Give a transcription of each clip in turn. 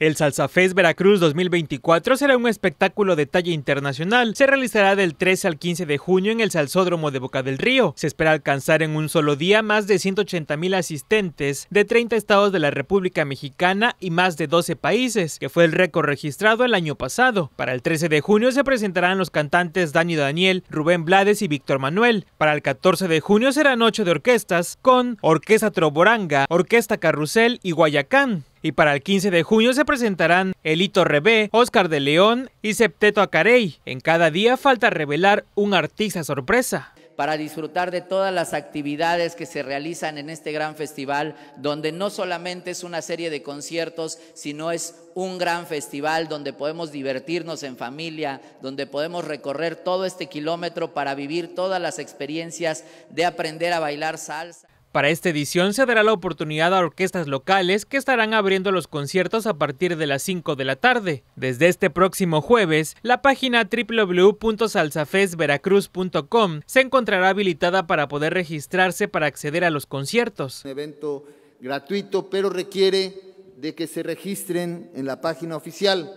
El Salsafest Veracruz 2024 será un espectáculo de talla internacional. Se realizará del 13 al 15 de junio en el Salsódromo de Boca del Río. Se espera alcanzar en un solo día más de 180 mil asistentes de 30 estados de la República Mexicana y más de 12 países, que fue el récord registrado el año pasado. Para el 13 de junio se presentarán los cantantes Dani Daniel, Rubén Blades y Víctor Manuel. Para el 14 de junio será noche de orquestas con Orquesta Troboranga, Orquesta Carrusel y Guayacán. Y para el 15 de junio se presentarán Elito Rebé, Oscar de León y Septeto Acarey. En cada día falta revelar un artista sorpresa para disfrutar de todas las actividades que se realizan en este gran festival, donde no solamente es una serie de conciertos, sino es un gran festival donde podemos divertirnos en familia, donde podemos recorrer todo este kilómetro para vivir todas las experiencias de aprender a bailar salsa. Para esta edición se dará la oportunidad a orquestas locales que estarán abriendo los conciertos a partir de las 5 de la tarde. Desde este próximo jueves, la página www.salsafesveracruz.com se encontrará habilitada para poder registrarse para acceder a los conciertos. Un evento gratuito, pero requiere de que se registren en la página oficial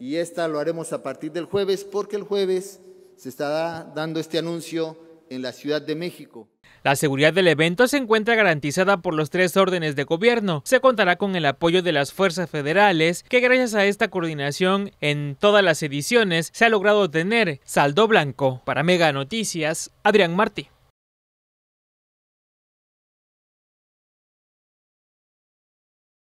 y esta lo haremos a partir del jueves porque el jueves se estará dando este anuncio en la Ciudad de México. La seguridad del evento se encuentra garantizada por los tres órdenes de gobierno. Se contará con el apoyo de las fuerzas federales, que gracias a esta coordinación en todas las ediciones se ha logrado tener saldo blanco. Para Mega Noticias, Adrián Martí.